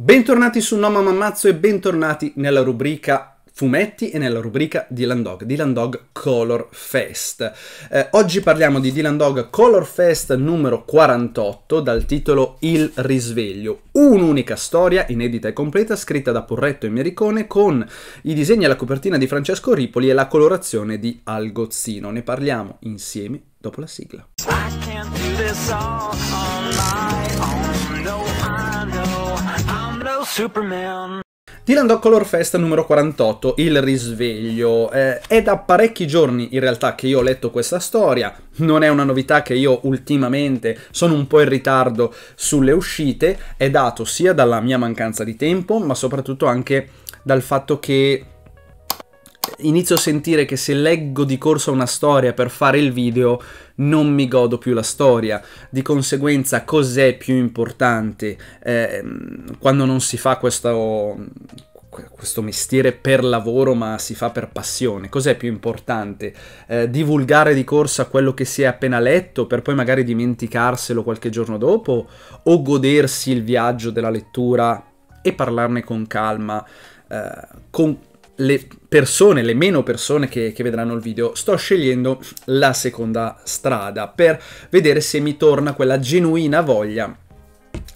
Bentornati su No Mamma e bentornati nella rubrica fumetti e nella rubrica Dylan Dog, Dylan Dog Color Fest. Eh, oggi parliamo di Dylan Dog Color Fest numero 48 dal titolo Il risveglio, un'unica storia inedita e completa scritta da Porretto e Mericone con i disegni e la copertina di Francesco Ripoli e la colorazione di Algozzino. Ne parliamo insieme dopo la sigla. I Superman. Dylan Dog Color Fest numero 48, Il risveglio. Eh, è da parecchi giorni in realtà che io ho letto questa storia, non è una novità che io ultimamente sono un po' in ritardo sulle uscite, è dato sia dalla mia mancanza di tempo, ma soprattutto anche dal fatto che inizio a sentire che se leggo di corsa una storia per fare il video non mi godo più la storia, di conseguenza cos'è più importante eh, quando non si fa questo, questo mestiere per lavoro ma si fa per passione. Cos'è più importante? Eh, divulgare di corsa quello che si è appena letto per poi magari dimenticarselo qualche giorno dopo o godersi il viaggio della lettura e parlarne con calma, eh, con le persone, le meno persone che, che, vedranno il video, sto scegliendo la seconda strada per vedere se mi torna quella genuina voglia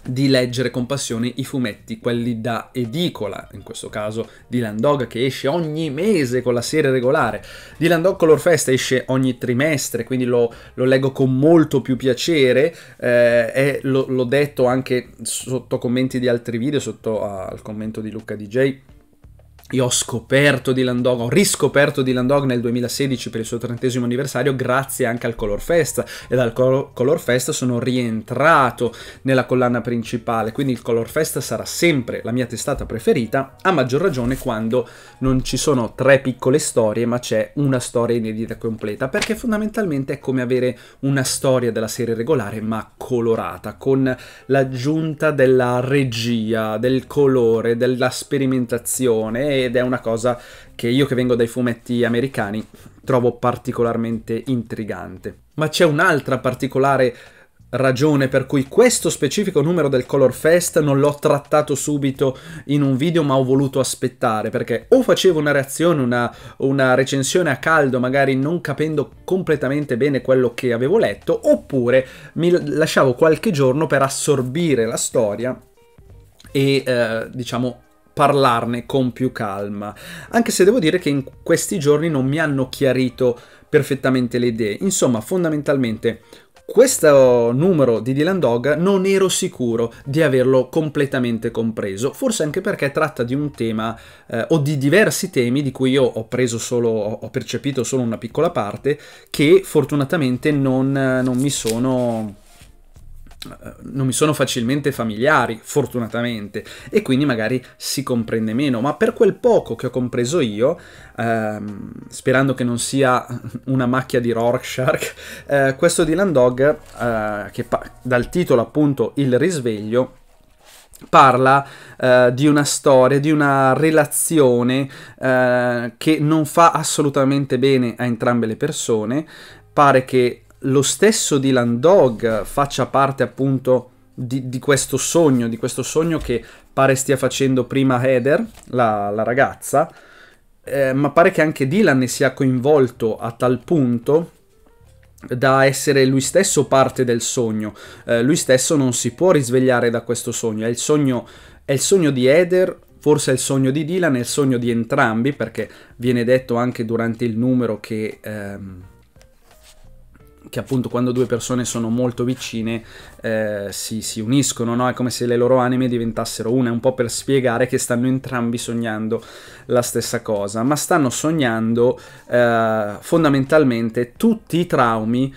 di leggere con passione i fumetti, quelli da edicola, in questo caso Dylan Dog che esce ogni mese con la serie regolare. Dylan Dog Color Fest esce ogni trimestre, quindi lo, lo leggo con molto più piacere eh, e l'ho detto anche sotto commenti di altri video, sotto al commento di Luca DJ io ho scoperto Dylan Dog, ho riscoperto Dylan Dog nel 2016 per il suo trentesimo anniversario grazie anche al Color Fest e dal Color Fest sono rientrato nella collana principale, quindi il Color Fest sarà sempre la mia testata preferita, a maggior ragione quando non ci sono tre piccole storie ma c'è una storia inedita completa, perché fondamentalmente è come avere una storia della serie regolare ma colorata, con l'aggiunta della regia, del colore, della sperimentazione ed è una cosa che io che vengo dai fumetti americani trovo particolarmente intrigante. Ma c'è un'altra particolare ragione per cui questo specifico numero del Color Fest non l'ho trattato subito in un video ma ho voluto aspettare perché o facevo una reazione, una, una, recensione a caldo magari non capendo completamente bene quello che avevo letto oppure mi lasciavo qualche giorno per assorbire la storia e eh, diciamo parlarne con più calma, anche se devo dire che in questi giorni non mi hanno chiarito perfettamente le idee. Insomma, fondamentalmente questo numero di Dylan Dog non ero sicuro di averlo completamente compreso, forse anche perché tratta di un tema eh, o di diversi temi di cui io ho preso solo, ho percepito solo una piccola parte, che fortunatamente non, non mi sono eh, non mi sono facilmente familiari, fortunatamente, e quindi magari si comprende meno, ma per quel poco che ho compreso io, ehm, sperando che non sia una macchia di Rorschach, eh, questo Dylan Dog, eh, che dal titolo appunto Il risveglio, parla eh, di una storia, di una relazione eh, che non fa assolutamente bene a entrambe le persone, pare che lo stesso Dylan Dog faccia parte appunto di, di, questo sogno, di questo sogno che pare stia facendo prima Heather, la, la ragazza, eh, ma pare che anche Dylan ne sia coinvolto a tal punto da essere lui stesso parte del sogno. Eh, lui stesso non si può risvegliare da questo sogno, è il sogno, è il sogno di Heather forse è il sogno di Dylan, è il sogno di entrambi, perché viene detto anche durante il numero che ehm, che appunto quando due persone sono molto vicine eh, si, si, uniscono, no? è come se le loro anime diventassero una, un po' per spiegare che stanno entrambi sognando la stessa cosa, ma stanno sognando eh, fondamentalmente tutti i traumi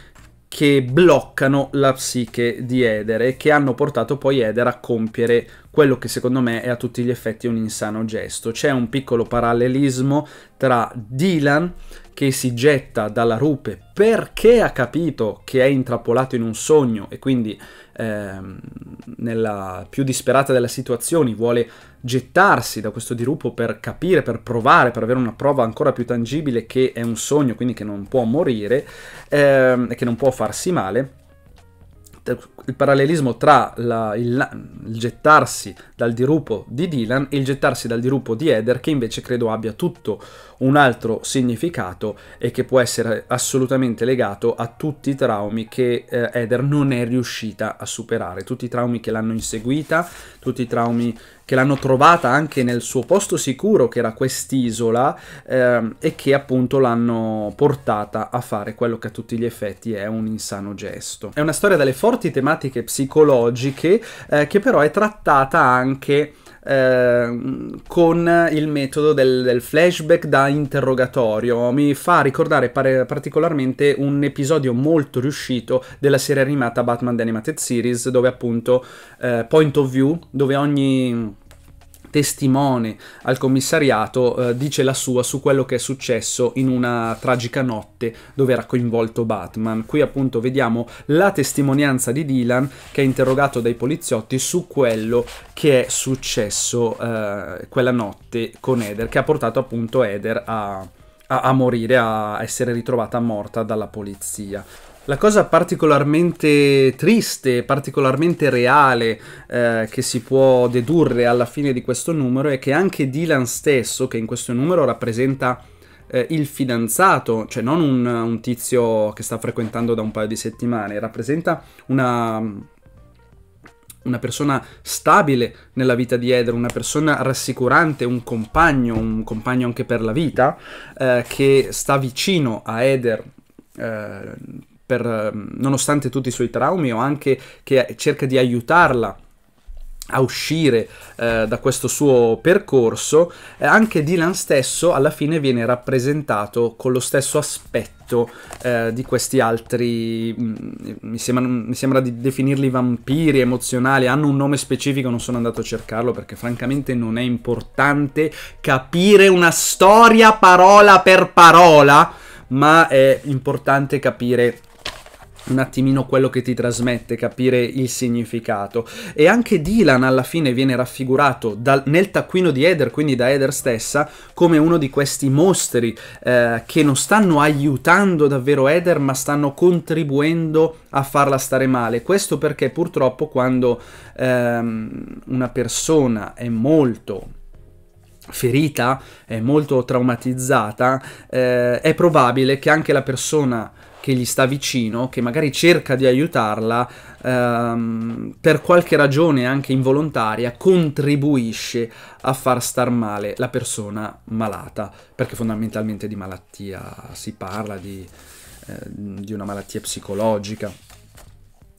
che bloccano la psiche di Edere, che hanno portato poi Edere a compiere quello che secondo me è a tutti gli effetti un insano gesto. C'è un piccolo parallelismo tra Dylan che si getta dalla rupe perché ha capito che è intrappolato in un sogno e quindi ehm, nella più disperata delle situazioni vuole gettarsi da questo dirupo per capire, per provare, per avere una prova ancora più tangibile che è un sogno, quindi che non può morire ehm, e che non può farsi male il parallelismo tra la, il, il, gettarsi dal dirupo di Dylan e il gettarsi dal dirupo di Eder, che invece credo abbia tutto un altro significato e che può essere assolutamente legato a tutti i traumi che eh, Eder non è riuscita a superare, tutti i traumi che l'hanno inseguita, tutti i traumi che l'hanno trovata anche nel suo posto sicuro che era quest'isola eh, e che appunto l'hanno portata a fare quello che a tutti gli effetti è un insano gesto. È una storia dalle forti tematiche psicologiche eh, che però è trattata anche Ehm, con il metodo del, del, flashback da interrogatorio. Mi fa ricordare pare, particolarmente un episodio molto riuscito della serie animata Batman The Animated Series, dove appunto eh, Point of View, dove ogni testimone al commissariato, eh, dice la sua su quello che è successo in una tragica notte dove era coinvolto Batman. Qui appunto vediamo la testimonianza di Dylan che è interrogato dai poliziotti su quello che è successo eh, quella notte con Eder, che ha portato appunto Eder a a, a morire, a essere ritrovata morta dalla polizia. La cosa particolarmente triste, particolarmente reale eh, che si può dedurre alla fine di questo numero è che anche Dylan stesso, che in questo numero rappresenta eh, il fidanzato, cioè non un, un, tizio che sta frequentando da un paio di settimane, rappresenta una una persona stabile nella vita di Eder, una persona rassicurante, un compagno, un compagno anche per la vita, eh, che sta vicino a Eder. Eh, per, mm, nonostante tutti i suoi traumi o anche che cerca di aiutarla a uscire eh, da questo suo percorso, anche Dylan stesso alla fine viene rappresentato con lo stesso aspetto fatto eh, di questi altri, mh, mm, mi, sembra, mi, sembra, di definirli vampiri emozionali, hanno un nome specifico, non sono andato a cercarlo perché francamente non è importante capire una storia parola per parola, ma è importante capire un attimino quello che ti trasmette, capire il significato. E anche Dylan alla fine viene raffigurato dal, nel taccuino di Eder, quindi da Eder stessa, come uno di questi mostri eh, che non stanno aiutando davvero Eder, ma stanno contribuendo a farla stare male. Questo perché purtroppo quando ehm, una persona è molto ferita, è molto traumatizzata, eh, è probabile che anche la persona che gli sta vicino, che magari cerca di aiutarla, ehm, per qualche ragione anche involontaria, contribuisce a far star male la persona malata, perché fondamentalmente di malattia si parla, di, eh, di una malattia psicologica.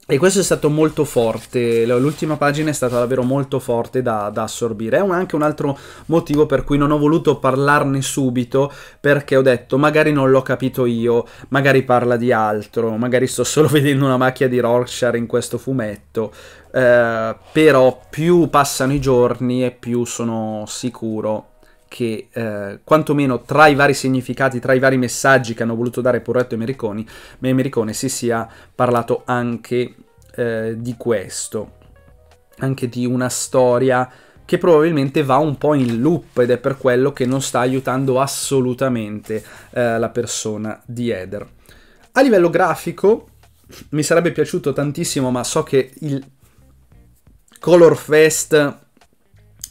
E questo è stato molto forte, l'ultima pagina è stata davvero molto forte da, da assorbire. È un, anche un altro motivo per cui non ho voluto parlarne subito, perché ho detto magari non l'ho capito io, magari parla di altro, magari sto solo vedendo una macchia di Rorschach in questo fumetto. Eh, però più passano i giorni e più sono sicuro che eh, quantomeno tra i vari significati, tra i vari messaggi che hanno voluto dare Porretto e Mericoni, e Mericone si sia parlato anche eh, di questo, anche di una storia che probabilmente va un po' in loop ed è per quello che non sta aiutando assolutamente eh, la persona di Eder. A livello grafico mi sarebbe piaciuto tantissimo, ma so che il Color Fest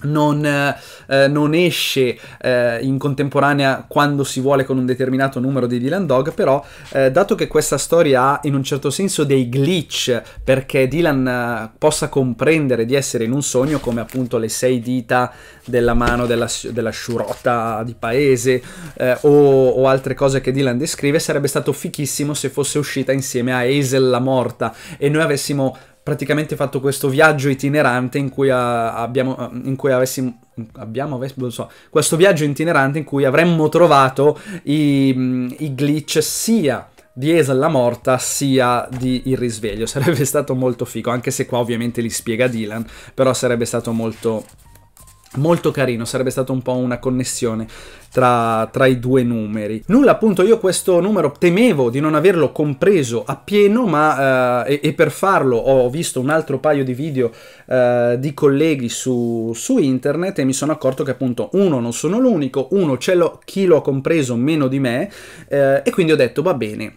non, eh, eh, non, esce eh, in contemporanea quando si vuole con un determinato numero di Dylan Dog, però eh, dato che questa storia ha in un certo senso dei glitch perché Dylan eh, possa comprendere di essere in un sogno come appunto le sei dita della mano della, della sciurota di paese eh, o, o, altre cose che Dylan descrive, sarebbe stato fichissimo se fosse uscita insieme a Hazel la morta e noi avessimo praticamente fatto questo viaggio itinerante in cui a, eh, abbiamo, eh, in cui avessimo, abbiamo, non so, questo viaggio itinerante in cui avremmo trovato i, mm, i glitch sia di Esal la morta sia di Il risveglio. Sarebbe stato molto figo, anche se qua ovviamente li spiega Dylan, però sarebbe stato molto Molto carino, sarebbe stata un po' una connessione tra, tra, i due numeri. Nulla, appunto, io questo numero temevo di non averlo compreso appieno, ma eh, e, e, per farlo ho visto un altro paio di video eh, di colleghi su, su, internet e mi sono accorto che appunto uno non sono l'unico, uno c'è chi lo ha compreso meno di me eh, e quindi ho detto va bene,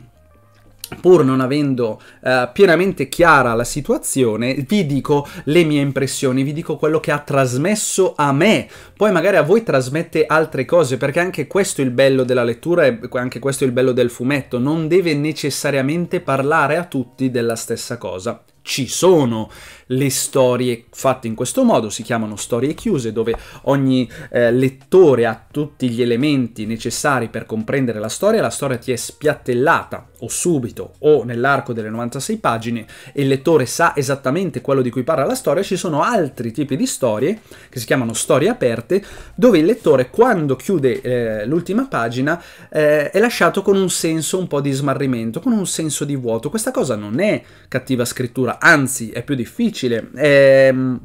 pur non avendo uh, pienamente chiara la situazione, vi dico le mie impressioni, vi dico quello che ha trasmesso a me. Poi magari a voi trasmette altre cose, perché anche questo è il bello della lettura e anche questo è il bello del fumetto, non deve necessariamente parlare a tutti della stessa cosa ci sono le storie fatte in questo modo, si chiamano storie chiuse, dove ogni eh, lettore ha tutti gli elementi necessari per comprendere la storia e la storia ti è spiattellata o subito o nell'arco delle 96 pagine e il lettore sa esattamente quello di cui parla la storia, ci sono altri tipi di storie che si chiamano storie aperte dove il lettore quando chiude eh, l'ultima pagina eh, è lasciato con un senso un po' di smarrimento, con un senso di vuoto. Questa cosa non è cattiva scrittura, anzi è più difficile. È, ehm,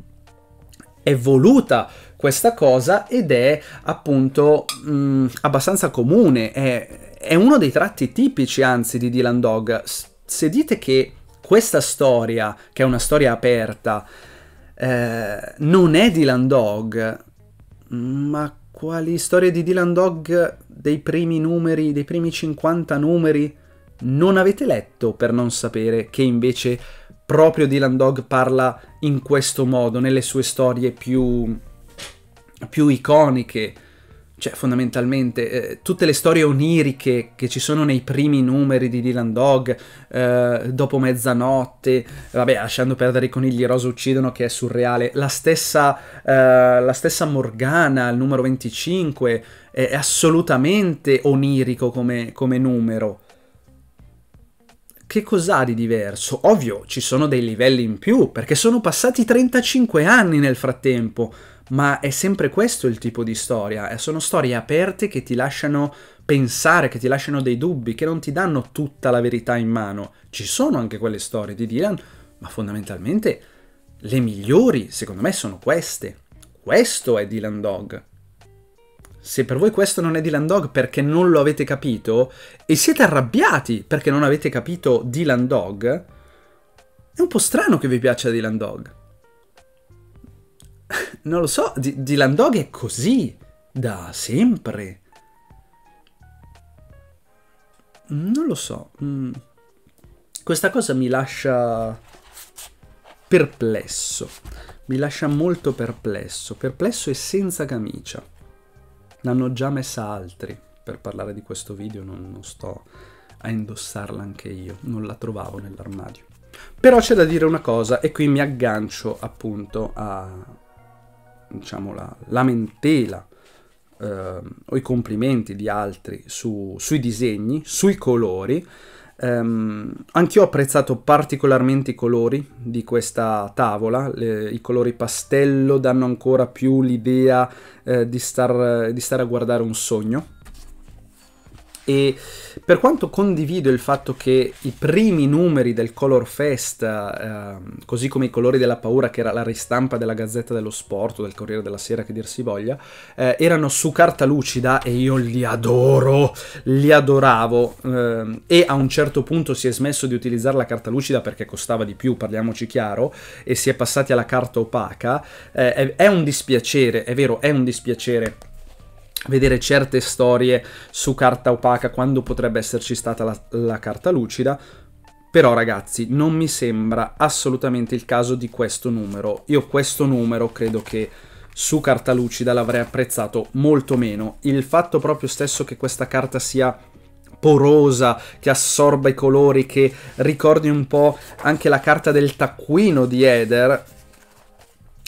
è voluta questa cosa ed è appunto mh, mm, abbastanza comune, è, è uno dei tratti tipici, anzi, di Dylan Dog. Se dite che questa storia, che è una storia aperta, eh, non è Dylan Dog, ma quali storie di Dylan Dog dei primi numeri, dei primi 50 numeri, non avete letto per non sapere che invece proprio Dylan Dog parla in questo modo, nelle sue storie più, più iconiche, cioè fondamentalmente eh, tutte le storie oniriche che ci sono nei primi numeri di Dylan Dog, eh, dopo mezzanotte, vabbè lasciando perdere i conigli rosa uccidono che è surreale, la stessa, eh, la stessa Morgana, il numero 25, è, è assolutamente onirico come, come numero. Che cos'ha di diverso? Ovvio, ci sono dei livelli in più, perché sono passati 35 anni nel frattempo ma è sempre questo il tipo di storia, eh, sono storie aperte che ti lasciano pensare, che ti lasciano dei dubbi, che non ti danno tutta la verità in mano. Ci sono anche quelle storie di Dylan, ma fondamentalmente le migliori, secondo me, sono queste. Questo è Dylan Dog. Se per voi questo non è Dylan Dog perché non lo avete capito e siete arrabbiati perché non avete capito Dylan Dog, è un po' strano che vi piaccia Dylan Dog non lo so, D- Dylan Dog è così da sempre. Non lo so. Mm. Questa cosa mi lascia perplesso. Mi lascia molto perplesso. Perplesso e senza camicia. L'hanno già messa altri per parlare di questo video, non, non sto a indossarla anche io, non la trovavo nell'armadio. Però c'è da dire una cosa e qui mi aggancio appunto a, diciamo, la lamentela eh, o i complimenti di altri su, sui disegni, sui colori. Um, anch'io ho apprezzato particolarmente i colori di questa tavola, Le, i colori pastello danno ancora più l'idea eh, di, star, di, stare a guardare un sogno, e per quanto condivido il fatto che i primi numeri del Color Fest, eh, così come i colori della paura, che era la ristampa della Gazzetta dello Sport, del Corriere della Sera, che dir si voglia, eh, erano su carta lucida e io li adoro, li adoravo. Eh, e a un certo punto si è smesso di utilizzare la carta lucida perché costava di più, parliamoci chiaro, e si è passati alla carta opaca. Eh, è un dispiacere, è vero, è un dispiacere vedere certe storie su carta opaca quando potrebbe esserci stata la, la carta lucida, però ragazzi, non mi sembra assolutamente il caso di questo numero. Io questo numero credo che su carta lucida l'avrei apprezzato molto meno. Il fatto proprio stesso che questa carta sia porosa, che assorba i colori, che ricordi un po' anche la carta del taccuino di Eder,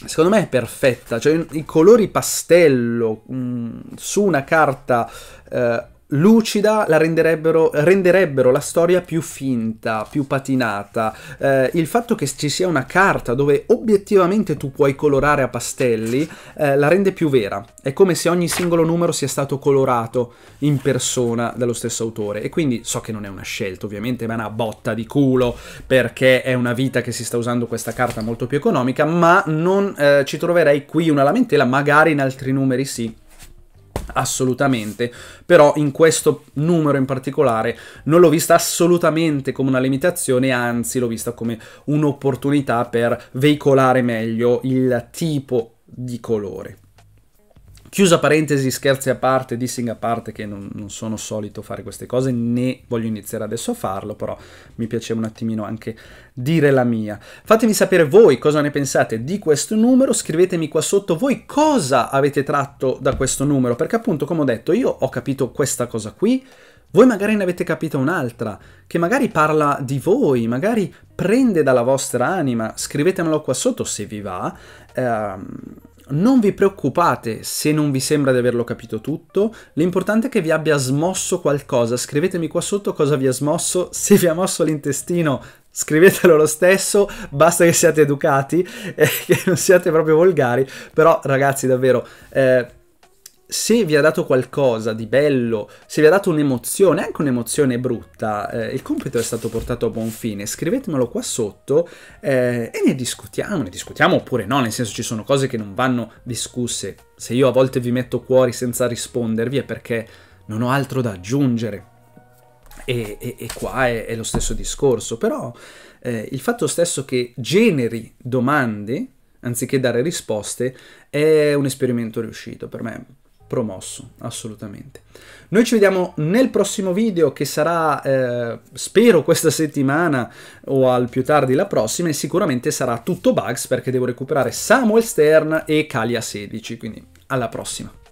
secondo me è perfetta, cioè i colori pastello mh, mm, su una carta eh, lucida la renderebbero, renderebbero, la storia più finta, più patinata. Eh, il fatto che ci sia una carta dove obiettivamente tu puoi colorare a pastelli eh, la rende più vera. È come se ogni singolo numero sia stato colorato in persona dallo stesso autore. E quindi so che non è una scelta, ovviamente, ma è una botta di culo perché è una vita che si sta usando questa carta molto più economica, ma non eh, ci troverei qui una lamentela, magari in altri numeri sì assolutamente, però in questo numero in particolare non l'ho vista assolutamente come una limitazione, anzi l'ho vista come un'opportunità per veicolare meglio il tipo di colore. Chiusa parentesi, scherzi a parte, dissing a parte, che non, non, sono solito fare queste cose, né voglio iniziare adesso a farlo, però mi piaceva un attimino anche dire la mia. Fatemi sapere voi cosa ne pensate di questo numero, scrivetemi qua sotto voi cosa avete tratto da questo numero, perché appunto, come ho detto, io ho capito questa cosa qui, voi magari ne avete capita un'altra, che magari parla di voi, magari prende dalla vostra anima, scrivetemelo qua sotto se vi va. Ehm, non vi preoccupate se non vi sembra di averlo capito tutto, l'importante è che vi abbia smosso qualcosa, scrivetemi qua sotto cosa vi ha smosso, se vi ha mosso l'intestino scrivetelo lo stesso, basta che siate educati e che non siate proprio volgari, però ragazzi davvero... Eh, se vi ha dato qualcosa di bello, se vi ha dato un'emozione, anche un'emozione brutta, eh, il compito è stato portato a buon fine, scrivetemelo qua sotto eh, e ne discutiamo, ne discutiamo oppure no, nel senso ci sono cose che non vanno discusse. Se io a volte vi metto cuori senza rispondervi è perché non ho altro da aggiungere. E, e, e qua è, è, lo stesso discorso, però eh, il fatto stesso che generi domande anziché dare risposte è un esperimento riuscito per me promosso, assolutamente. Noi ci vediamo nel prossimo video che sarà, eh, spero, questa settimana o al più tardi la prossima e sicuramente sarà tutto bugs perché devo recuperare Samuel Stern e Kalia 16, quindi alla prossima.